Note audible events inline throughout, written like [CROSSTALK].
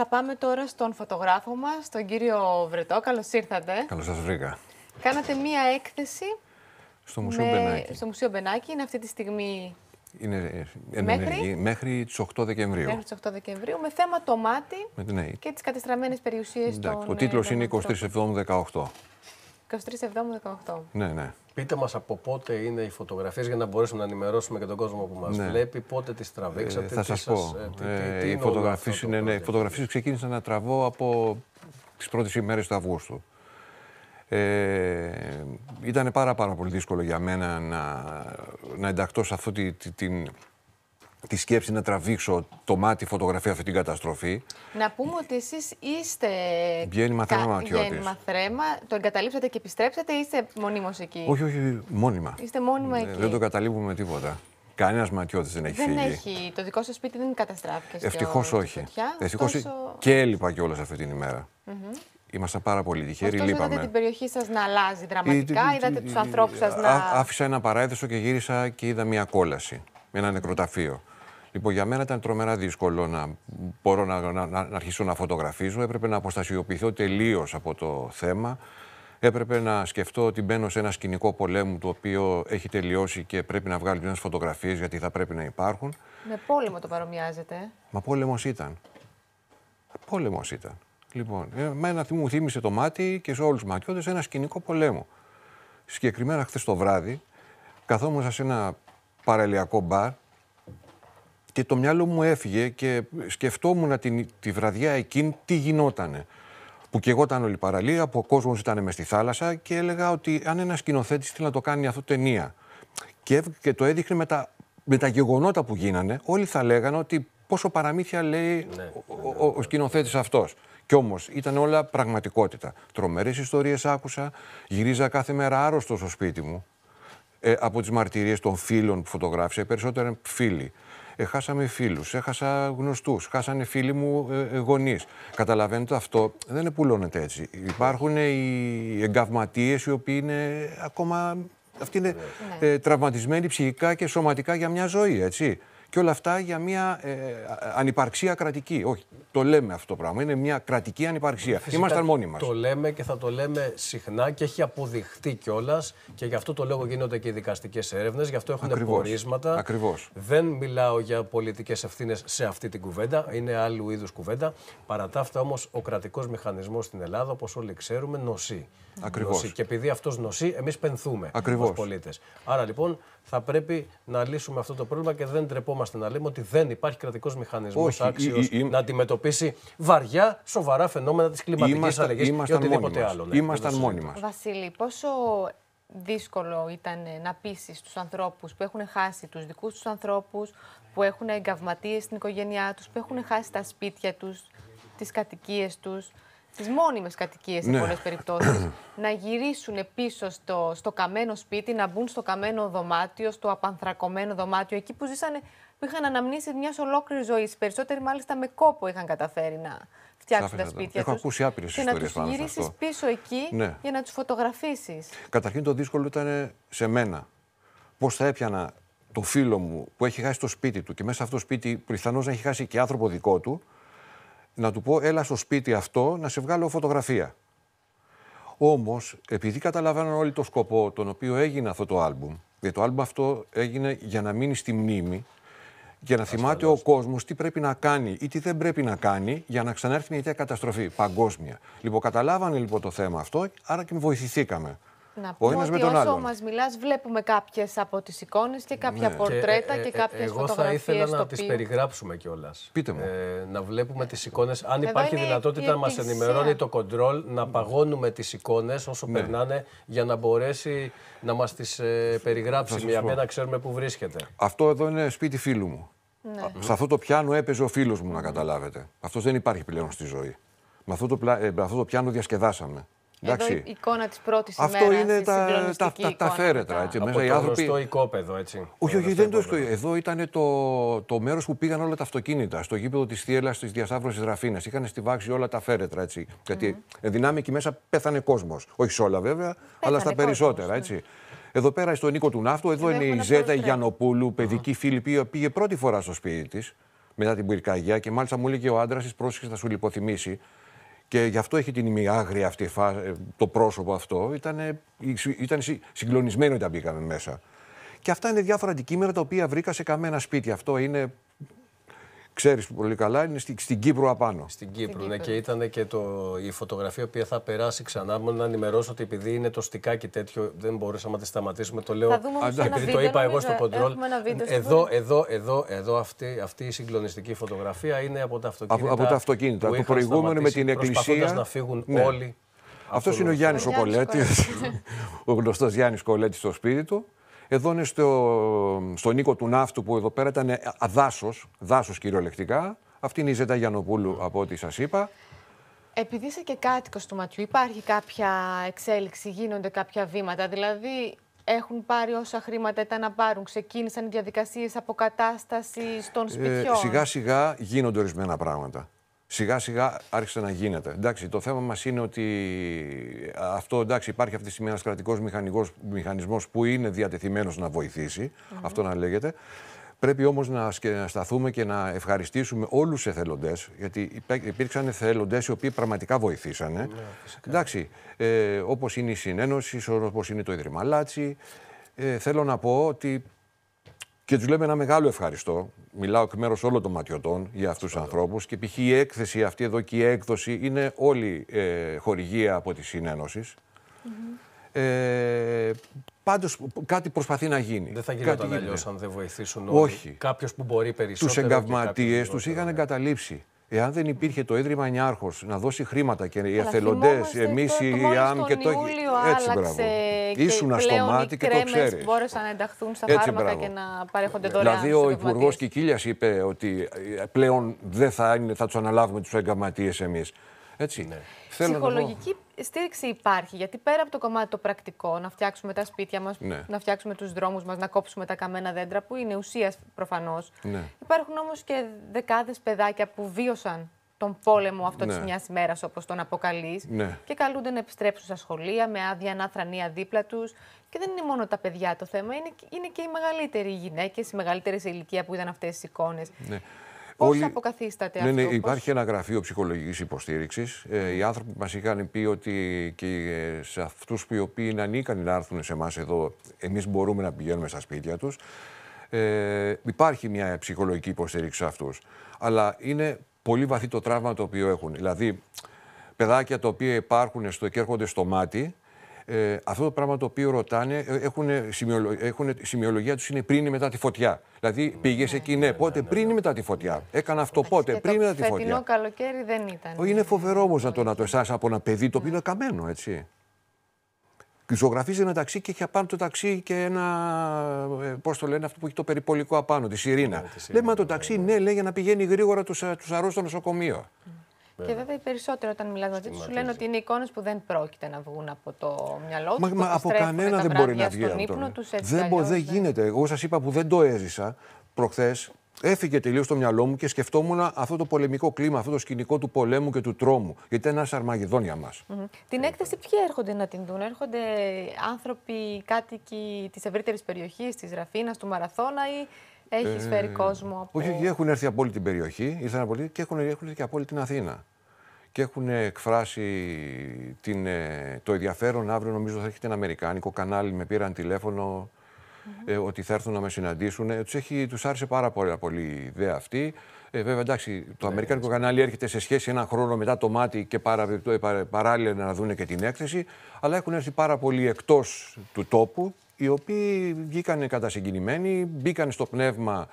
Θα πάμε τώρα στον φωτογράφο μας, τον κύριο Βρετό. καλώς ήρθατε. Καλώς σας βρήκα. Κάνατε μία έκθεση στο Μουσείο, με... Μπενάκη. στο Μουσείο Μπενάκη. Είναι αυτή τη στιγμή... Είναι ε, μέχρι, ε, μέχρι τις 8 Δεκεμβρίου. Μέχρι τις 8 Δεκεμβρίου, με θέμα το μάτι ναι. και τις κατεστραμμένες περιουσίες Ο τίτλος ε, είναι 23 23.7.18. Ναι, ναι. Πείτε μας από πότε είναι οι φωτογραφίες για να μπορέσουμε να ενημερώσουμε και τον κόσμο που μας ναι. βλέπει, πότε τις τραβήξατε, ε, θα τι σας πω. Ε, τι, ε, οι φωτογραφίε ναι, οι ξεκίνησαν να τραβώ από τις πρώτες ημέρες του Αυγούστου. Ε, ήταν πάρα πάρα πολύ δύσκολο για μένα να, να ενταχθώ σε αυτή την τη σκέψη να τραβήξω το μάτι φωτογραφία αυτή την καταστροφή. Να πούμε ότι εσείς είστε. Βγαίνει μαθρέμα Κα... Βγαίνει μαθρέμα, το εγκαταλείψατε και επιστρέψατε ή είστε μονίμω εκεί. Όχι, όχι, μόνιμα. Είστε μόνιμα ε, εκεί. Δεν το καταλείπουμε τίποτα. Κανένας ματιώτης δεν έχει δεν φύγει. Έχει. Το δικό σας σπίτι δεν καταστράφηκε. Ευτυχώ όχι. Ευτυχώς τόσο... και έλειπα κιόλας αυτή την ημέρα. Mm -hmm. Ήμασταν πάρα πολύ τυχεροί, Ωστόσο, Είδατε την περιοχή σας να αλλάζει δραματικά, είδατε τους ανθρώπους σας να. Άφησα ένα παράδεισο και γύρισα και είδα μια κόλαση. Με ένα νεκροταφείο. Λοιπόν, για μένα ήταν τρομερά δύσκολο να μπορώ να, να, να, αρχίσω να φωτογραφίζω. Έπρεπε να αποστασιοποιηθώ τελείως από το θέμα. Έπρεπε να σκεφτώ ότι μπαίνω σε ένα σκηνικό πολέμου το οποίο έχει τελειώσει και πρέπει να βγάλω τι φωτογραφίες γιατί θα πρέπει να υπάρχουν. Με πόλεμο το παρομοιάζεται. Μα πόλεμος ήταν. Πόλεμος ήταν. Λοιπόν, εμένα μου θύμισε το μάτι και σε όλους τους ματιώτες ένα σκηνικό πολέμου. Συγκεκριμένα χθες το βράδυ καθόμουν σε ένα παραλιακό μπαρ και το μυαλό μου έφυγε και σκεφτόμουν την, τη βραδιά εκείνη τι γινότανε. Που και εγώ ήταν όλη παραλία, που ο κόσμος ήταν μες στη θάλασσα και έλεγα ότι αν ένας σκηνοθέτης θέλει να το κάνει αυτό ταινία. Και, και το έδειχνε με τα, με τα γεγονότα που γίνανε, όλοι θα λέγανε ότι πόσο παραμύθια λέει ναι, ο, ο, ο σκηνοθέτης αυτός. Κι όμως ήταν όλα πραγματικότητα. Τρομερές ιστορίες άκουσα. Γυρίζα κάθε μέρα άρρωστος στο σπίτι μου. Ε, από τις μαρτυρίες των φίλων που φωτογράφησα, οι περισσότεροι φίλοι. Εχάσαμε φίλους, έχασα γνωστούς, χάσανε φίλοι μου ε, ε γονείς. Καταλαβαίνετε αυτό δεν επουλώνεται έτσι. Υπάρχουν οι εγκαυματίες οι οποίοι είναι ακόμα. Αυτοί είναι ναι. ε, τραυματισμένοι ψυχικά και σωματικά για μια ζωή, έτσι. Και όλα αυτά για μια ε, ανυπαρξία κρατική. Όχι, το λέμε αυτό το πράγμα. Είναι μια κρατική ανυπαρξία. Είμαστε μόνοι μα. Το λέμε και θα το λέμε συχνά και έχει αποδειχθεί κιόλας. Και γι' αυτό το λόγο γίνονται και οι δικαστικές έρευνες, γι' αυτό έχουν Ακριβώς. πορίσματα. Ακριβώς. Δεν μιλάω για πολιτικές ευθύνες σε αυτή την κουβέντα. Είναι άλλου είδους κουβέντα. Παρά τα αυτά, όμως, ο κρατικός μηχανισμός στην Ελλάδα, όπως όλοι ξέρουμε, νοσεί. Και επειδή αυτός νοσεί, εμείς πενθούμε ως πολίτες. Άρα λοιπόν θα πρέπει να λύσουμε αυτό το πρόβλημα και δεν τρεπόμαστε να λέμε ότι δεν υπάρχει κρατικός μηχανισμός άξιο να αντιμετωπίσει βαριά, σοβαρά φαινόμενα της κλιματικής αλλαγή ή οτιδήποτε άλλο. Ναι, Ήμασταν μόνοι ναι. μας. Βασίλη, πόσο δύσκολο ήταν ε, να πείσει τους ανθρώπους που έχουν χάσει τους δικούς τους ανθρώπους, που έχουν εγκαυματίες στην οικογένειά τους, που έχουν χάσει τα σπίτια τους, τις κατοικίες τους τις μόνιμες κατοικίες σε ναι. πολλές περιπτώσεις, [CLEARS THROAT] να γυρίσουν πίσω στο, στο καμένο σπίτι, να μπουν στο καμένο δωμάτιο, στο απανθρακωμένο δωμάτιο, εκεί που ζήσανε, που είχαν αναμνήσει μιας ολόκληρης ζωής. Περισσότεροι, μάλιστα, με κόπο είχαν καταφέρει να φτιάξουν τα σπίτια του. Έχω ακούσει άπειρες ιστορίε πάνω σε αυτό. να γυρίσει πίσω εκεί ναι. για να τους φωτογραφήσει. Καταρχήν το δύσκολο ήταν σε μένα. Πώς θα έπιανα το φίλο μου που έχει χάσει το σπίτι του και μέσα σε αυτό το σπίτι πιθανώ να έχει χάσει και άνθρωπο δικό του να του πω έλα στο σπίτι αυτό να σε βγάλω φωτογραφία. Όμως, επειδή καταλαβαίνω όλοι το σκοπό τον οποίο έγινε αυτό το άλμπουμ, γιατί το άλμπουμ αυτό έγινε για να μείνει στη μνήμη, για να θυμάται ο κόσμος τι πρέπει να κάνει ή τι δεν πρέπει να κάνει για να ξανάρθει μια τέτοια καταστροφή παγκόσμια. Λοιπόν, καταλάβανε λοιπόν το θέμα αυτό, άρα και βοηθηθήκαμε να πω ότι με τον όσο μας μιλάς, βλέπουμε κάποιες από τι εικόνες και κάποια ναι. πορτρέτα και, ε, και ε, εγώ θα ήθελα να τις περιγράψουμε κιόλας. Πείτε μου. Ε, να βλέπουμε τις εικόνες. Αν υπάρχει δυνατότητα να μα ενημερώνει το κοντρόλ, να παγώνουμε τις εικόνες, όσο ναι. περνάνε για να μπορέσει να μας τις ε, περιγράψει μια να ξέρουμε που βρίσκεται. Αυτό εδώ είναι σπίτι φίλου μου. Ναι. Σε αυτό το πιάνο έπαιζε ο φίλος μου, να καταλάβετε. Αυτός δεν υπάρχει πλέον στη ζωή. Με αυτό το, πλα... με αυτό το πιάνο διασκεδάσαμε. Εντάξει. Εδώ η εικόνα της πρώτης ημέρα. Αυτό είναι τα, τα, τα, τα φέρετρα. Έτσι, μέσα, οι άνθρωποι... γνωστό οικόπεδο, έτσι. Όχι, όχι, δεν το Εδώ ήταν το, το μέρος που πήγαν όλα τα αυτοκίνητα. Στο γήπεδο της Θιέλα, τη Διασταύρωσης Ραφίνας. Είχαν βάξη όλα τα φέρετρα. Έτσι. Mm-hmm. Γιατί δυνάμει εκεί μέσα πέθανε κόσμος. Όχι σε όλα βέβαια, πέθανε αλλά στα περισσότερα. Κόσμος, ναι. έτσι. Εδώ πέρα στον Νίκο του Ναύτου, εδώ είναι η Ζέτα Γιανοπούλου, παιδική φίλη, που πήγε πρώτη φορά στο σπίτι της μετά την πυρκαγιά και μάλιστα μου λέει και ο άντρας της πρόσεχε να σου λιποθυμήσει. Και γι' αυτό έχει την ημιάγρια αυτή ε, το πρόσωπο αυτό. Ήταν, ήταν συγκλονισμένο όταν μπήκαμε μέσα. Και αυτά είναι διάφορα αντικείμενα τα οποία βρήκα σε καμένα σπίτι. Αυτό είναι ξέρεις πολύ καλά, είναι στην, στην Κύπρο απάνω. Στην Κύπρο, ναι, και ήταν και το, η φωτογραφία που θα περάσει ξανά. Μόνο να ενημερώσω ότι επειδή είναι το στικάκι τέτοιο, δεν μπορούσαμε να τη σταματήσουμε. Το λέω. επειδή το είπα εγώ στο κοντρόλ. Εδώ, εδώ, εδώ, εδώ αυτή, αυτή η συγκλονιστική φωτογραφία είναι από τα αυτοκίνητα. Από, από τα αυτοκίνητα. Το προηγούμενο με την εκκλησία. να φύγουν ναι. όλοι. Αυτό είναι ο Γιάννης ο Κολέτη. Ο γνωστός Γιάννης Κολέτης στο σπίτι του. Εδώ είναι στο, στο Νίκο του Ναύτου που εδώ πέρα ήταν δάσο, δάσος κυριολεκτικά. Αυτή είναι η Ζέτα Γιανοπούλου ναι. από ό,τι σας είπα. Επειδή είσαι και κάτοικος του Ματιού, υπάρχει κάποια εξέλιξη, γίνονται κάποια βήματα. Δηλαδή, έχουν πάρει όσα χρήματα ήταν να πάρουν, ξεκίνησαν οι διαδικασίες αποκατάστασης των ε, σπιτιών. σιγά σιγά γίνονται ορισμένα πράγματα σιγά σιγά άρχισε να γίνεται. Εντάξει, το θέμα μας είναι ότι αυτό εντάξει, υπάρχει αυτή τη στιγμή ένας κρατικός μηχανισμός που είναι διατεθειμένος να βοηθησει αυτό να λέγεται. Πρέπει όμως να σταθούμε και να ευχαριστήσουμε όλους τους εθελοντές, γιατί υπήρξαν εθελοντές οι οποίοι πραγματικά βοηθήσανε. Ναι, Εντάξει, ε, όπως είναι η Συνένωση, όπως είναι το Ιδρυμαλάτσι. Ε, θέλω να πω ότι και τους λέμε ένα μεγάλο ευχαριστώ. Μιλάω εκ μέρους όλων των ματιωτών για αυτούς τους ανθρώπους. Και π.χ. η έκθεση αυτή εδώ και η έκδοση είναι όλη ε, χορηγία από τη συνενωση mm ε, Πάντως κάτι προσπαθεί να γίνει. Δεν θα γίνει αλλιώς αν δεν βοηθήσουν όλοι. Όχι. Κάποιος που μπορεί περισσότερο. Του εγκαυματίε τους είχαν ναι. εγκαταλείψει. Εάν δεν υπήρχε το Ίδρυμα Νιάρχο να δώσει χρήματα και οι εθελοντέ, εμεί οι ΙΑΜ και το Έτσι, μπράβο. Ήσουν στο μάτι και το ξέρεις. Μπόρεσαν να ενταχθούν στα Έτσι, φάρμακα μπράβο. και να παρέχονται ε, δωρεάν. Δηλαδή, ο Υπουργό Κικίλιας είπε ότι ε, πλέον δεν θα, είναι, θα τους αναλάβουμε τους εγκαματίε εμείς. Έτσι. είναι. Ψυχολογική στήριξη υπάρχει, γιατί πέρα από το κομμάτι το πρακτικό, να φτιάξουμε τα σπίτια μας, ναι. να φτιάξουμε τους δρόμους μας, να κόψουμε τα καμένα δέντρα, που είναι ουσίας προφανώς. Ναι. Υπάρχουν όμως και δεκάδες παιδάκια που βίωσαν τον πόλεμο αυτό ναι. τη μιας ημέρας, όπως τον αποκαλείς, ναι. και καλούνται να επιστρέψουν στα σχολεία με άδεια ανάθρανία δίπλα τους. Και δεν είναι μόνο τα παιδιά το θέμα, είναι, και οι μεγαλύτεροι γυναίκες, οι μεγαλύτερες ηλικία που είδαν αυτές τις εικόνες. Πώ αποκαθίσταται ναι, ναι, αυτό. Ναι, υπάρχει πώς... ένα γραφείο ψυχολογικής υποστήριξης. Ε, οι άνθρωποι μας είχαν πει ότι και ε, σε αυτούς που οι οποίοι είναι ανίκανοι να έρθουν σε εμάς εδώ, εμείς μπορούμε να πηγαίνουμε στα σπίτια τους. Ε, υπάρχει μια ψυχολογική υποστήριξη σε αυτούς. Αλλά είναι πολύ βαθύ το τραύμα το οποίο έχουν. Δηλαδή, παιδάκια τα οποία υπάρχουν στο, και έρχονται στο μάτι, ε, αυτό το πράγμα το οποίο ρωτάνε έχουν, ε, έχουν σημειολογία τους είναι πριν ή μετά τη φωτιά. Δηλαδή ναι, πήγες ναι, εκεί, ναι, ναι, ναι πότε πριν ή μετά τη φωτιά. Έκανα αυτό πότε, πριν ή μετά τη φωτιά. Το φετινό καλοκαίρι δεν ήταν. Είναι φοβερό όμως να το, να από ένα παιδί το οποίο είναι καμένο, έτσι. Ζωγραφίζει ένα ταξί και έχει απάνω το ταξί και ένα. Ε, Πώς το λένε, αυτό που έχει το περιπολικό απάνω, τη σιρήνα. Λέμε το ταξί, ναι, λέει για να πηγαίνει γρήγορα τους ε, αρρώστου στο νοσοκομείο. Mm. Και βέβαια οι περισσότεροι όταν μιλάνε μαζί τους σου λένε ότι είναι εικόνες που δεν πρόκειται να βγουν από το μυαλό τους. Μα, από κανένα δεν μπορεί να βγει από τον δεν, δεν ναι. γίνεται. Εγώ σας είπα που δεν το έζησα προχθές. Έφυγε τελείως το μυαλό μου και σκεφτόμουν αυτό το πολεμικό κλίμα, αυτό το σκηνικό του πολέμου και του τρόμου. Γιατί ήταν ένα Αρμαγεδόν για μας. Την έκθεση, ποιοι έρχονται να την δουν, Έρχονται άνθρωποι, κάτοικοι της ευρύτερης περιοχής, της Ραφίνας, του Μαραθώνα ή έχει ε, φέρει κόσμο από. Όχι, έχουν έρθει από όλη την περιοχή, ήρθαν από και έχουν, έρθει και από όλη την Αθήνα. Και έχουν εκφράσει την, ε, το ενδιαφέρον. Αύριο, νομίζω, θα έρχεται ένα Αμερικάνικο κανάλι. Με πήραν τηλέφωνο ε, ότι θα έρθουν να με συναντήσουν. του τους άρεσε πάρα πολύ, η ιδέα αυτή. βέβαια, εντάξει, το ναι, Αμερικάνικο κανάλι έρχεται σε σχέση ένα χρόνο μετά το μάτι και παράλληλα να δουν και την έκθεση. Αλλά έχουν έρθει πάρα πολύ εκτός του τόπου οι οποίοι βγήκαν κατασυγκινημένοι, μπήκαν στο πνεύμα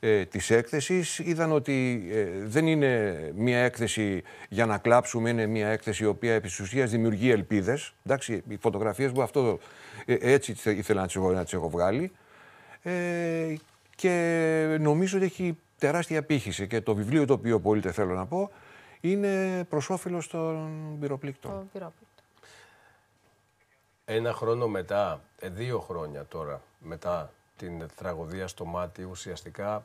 ε, της έκθεσης, είδαν ότι ε, δεν είναι μια έκθεση για να κλάψουμε, είναι μια έκθεση η οποία επί δημιουργεί ελπίδες. Εντάξει, οι φωτογραφίες μου αυτό ε, έτσι ήθελα να τις, να τις έχω βγάλει. Ε, και νομίζω ότι έχει τεράστια πύχηση και το βιβλίο το οποίο πολύ θέλω να πω είναι προς όφελος των πυροπλήκτων. Ένα χρόνο μετά, ε, δύο χρόνια τώρα μετά την τραγωδία στο μάτι, ουσιαστικά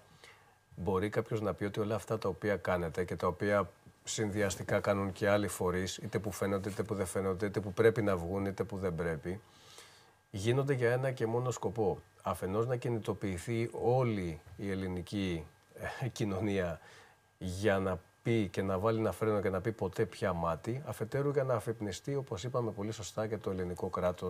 μπορεί κάποιος να πει ότι όλα αυτά τα οποία κάνετε και τα οποία συνδυαστικά κάνουν και άλλοι φορείς, είτε που φαίνονται είτε που δεν φαίνονται, είτε που πρέπει να βγουν είτε που δεν πρέπει, γίνονται για ένα και μόνο σκοπό. Αφενός να κινητοποιηθεί όλη η ελληνική ε, κοινωνία για να πει και να βάλει ένα φρένο και να πει ποτέ πια μάτι, αφετέρου για να αφυπνιστεί, όπως είπαμε πολύ σωστά, και το ελληνικό κράτος.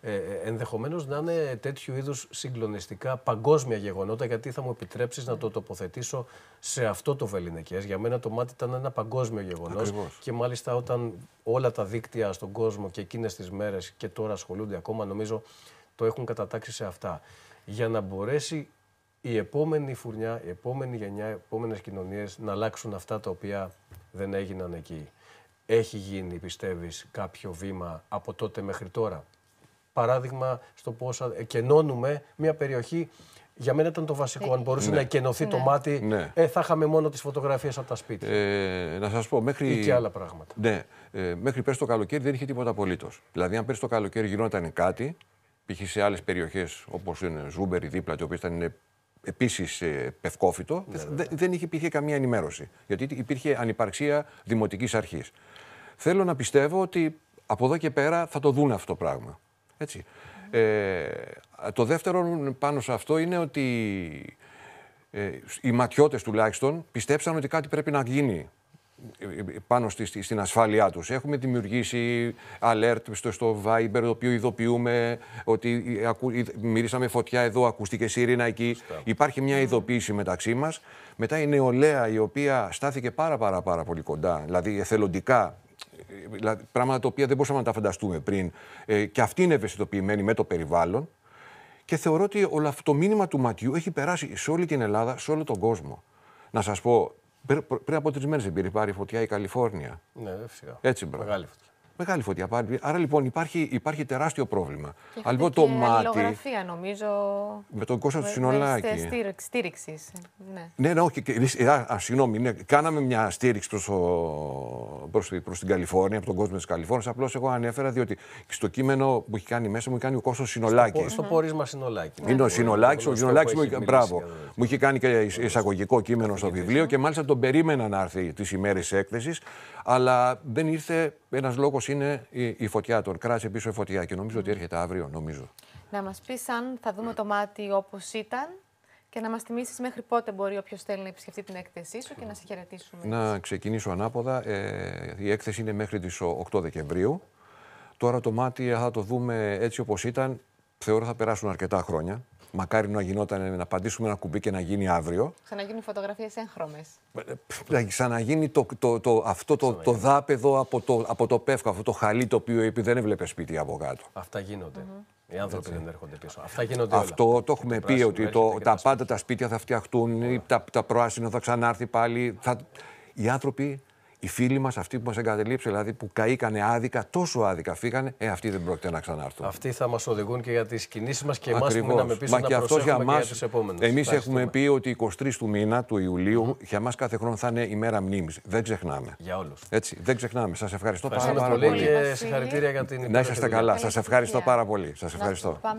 Ε, ε ενδεχομένως να είναι τέτοιου είδους συγκλονιστικά παγκόσμια γεγονότα, γιατί θα μου επιτρέψεις να το τοποθετήσω σε αυτό το Βεληνικές. Για μένα το μάτι ήταν ένα παγκόσμιο γεγονός. Και μάλιστα όταν όλα τα δίκτυα στον κόσμο και εκείνες τις μέρες και τώρα ασχολούνται ακόμα, νομίζω το έχουν κατατάξει σε αυτά. Για να μπορέσει η επόμενη φουρνιά, η επόμενη γενιά, οι επόμενες κοινωνίες να αλλάξουν αυτά τα οποία δεν έγιναν εκεί. Έχει γίνει, πιστεύεις, κάποιο βήμα από τότε μέχρι τώρα. Παράδειγμα, στο πώς εκενώνουμε μια περιοχή. Για μένα ήταν το βασικό. Ε, αν μπορούσε ναι. να εκενωθεί το ναι. μάτι, ναι. Ε, θα είχαμε μόνο τις φωτογραφίες από τα σπίτια. Ε, να σας πω, μέχρι. ή και άλλα πράγματα. Ναι, ε, μέχρι πέρσι το καλοκαίρι δεν είχε τίποτα απολύτως. Δηλαδή, αν πέρσι το καλοκαίρι γινόταν κάτι, π.χ. σε άλλες περιοχές όπως είναι ή δίπλα, οι οποίες ήταν επίσης ε, πευκόφητο ναι, ναι, ναι. δεν είχε υπήρχε καμία ενημέρωση. Γιατί υπήρχε ανυπαρξία δημοτικής αρχής. Θέλω να πιστεύω ότι από εδώ και πέρα θα το δουν αυτό το πράγμα. Έτσι. Ε, το δεύτερο πάνω σε αυτό είναι ότι ε, οι ματιώτες τουλάχιστον πιστέψαν ότι κάτι πρέπει να γίνει πάνω στη, στην ασφάλειά τους. Έχουμε δημιουργήσει alert στο, στο Viber, το οποίο ειδοποιούμε ότι ακου, μυρίσαμε φωτιά εδώ, ακούστηκε σύρινα εκεί. Υπάρχει μια ειδοποίηση μεταξύ μας. Μετά η νεολαία η οποία στάθηκε πάρα πάρα πάρα πολύ κοντά, δηλαδή εθελοντικά, δηλαδή, πράγματα τα οποία δεν μπορούσαμε να τα φανταστούμε πριν. Ε, και αυτή είναι ευαισθητοποιημένη με το περιβάλλον. Και θεωρώ ότι όλο αυτό το μήνυμα του ματιού έχει περάσει σε όλη την Ελλάδα, σε όλο τον κόσμο. Να σας πω, πριν από τρεις μέρες δεν πήρε πάρει φωτιά η Καλιφόρνια. Ναι, φυσικά. Έτσι, μπράβο. Μεγάλη φωτιά. Μεγάλη φωτιά Άρα λοιπόν υπάρχει, υπάρχει τεράστιο πρόβλημα. Και λοιπόν το και μάτι. νομίζω. Με τον κόσμο του Συνολάκη. Στήριξης. Ναι. ναι, ναι, όχι. Ε, α, α, συγγνώμη, ναι, κάναμε μια στήριξη προς προς, προς την Καλιφόρνια, από τον κόσμο της Καλιφόρνιας. Απλώς εγώ ανέφερα διότι στο κείμενο που έχει κάνει μέσα μου έχει κάνει ο Κώστας Συνολάκης. Στο, στο πόρισμα Συνολάκη. Ναι. Είναι ο Συνολάκης. Ο Συνολάκη μου, μπράβο, μου είχε κάνει και εισαγωγικό κείμενο στο βιβλίο και μάλιστα τον περίμενα να έρθει τις ημέρες έκθεσης, αλλά δεν ήρθε ένας λόγος είναι η, φωτιά, τον κράτσε πίσω η φωτιά και νομίζω ότι έρχεται αύριο, νομίζω. Να μας πεις αν θα δούμε το μάτι όπως ήταν και να μας θυμίσεις μέχρι πότε μπορεί όποιος θέλει να επισκεφτεί την έκθεσή σου και να σε χαιρετήσουμε. Να ξεκινήσω ανάποδα. Ε, η έκθεση είναι μέχρι τις 8 Δεκεμβρίου. Τώρα το μάτι θα το δούμε έτσι όπως ήταν. Θεωρώ θα περάσουν αρκετά χρόνια. Μακάρι να γινόταν να απαντήσουμε ένα κουμπί και να γίνει αύριο. Ξαναγίνουν φωτογραφίες έγχρωμες. Ε, ε, ξαναγίνει το, το, το, αυτό το, το δάπεδο από το, από το πεύκο, αυτό το χαλί το οποίο είπε δεν έβλεπε σπίτι από κάτω. Αυτά Οι άνθρωποι δεν έρχονται πίσω. Αυτά γίνονται όλα. Αυτό το έχουμε πει ότι το, τα πάντα τα σπίτια θα φτιαχτούν, τα, τα πράσινα θα ξανάρθει πάλι. Θα... Οι άνθρωποι οι φίλοι μας, αυτοί που μας εγκατελείψαν, δηλαδή που καήκανε άδικα, τόσο άδικα φύγανε, ε, αυτοί δεν πρόκειται να ξανάρθουν. Αυτοί θα μας οδηγούν και για τις κινήσεις μας και εμάς που μείναμε πίσω μα να και αυτός για επόμενε. Εμεί έχουμε πει ότι 23 του μήνα, του ιουλιου για εμά κάθε χρόνο θα είναι ημέρα μνήμης. Δεν ξεχνάμε. Για όλους. Έτσι, δεν ξεχνάμε. Σας ευχαριστώ πάρα, πάρα πολύ. Και για την Να είσαστε καλά. Σας ευχαριστώ πάρα πολύ. Σας ευχαριστώ.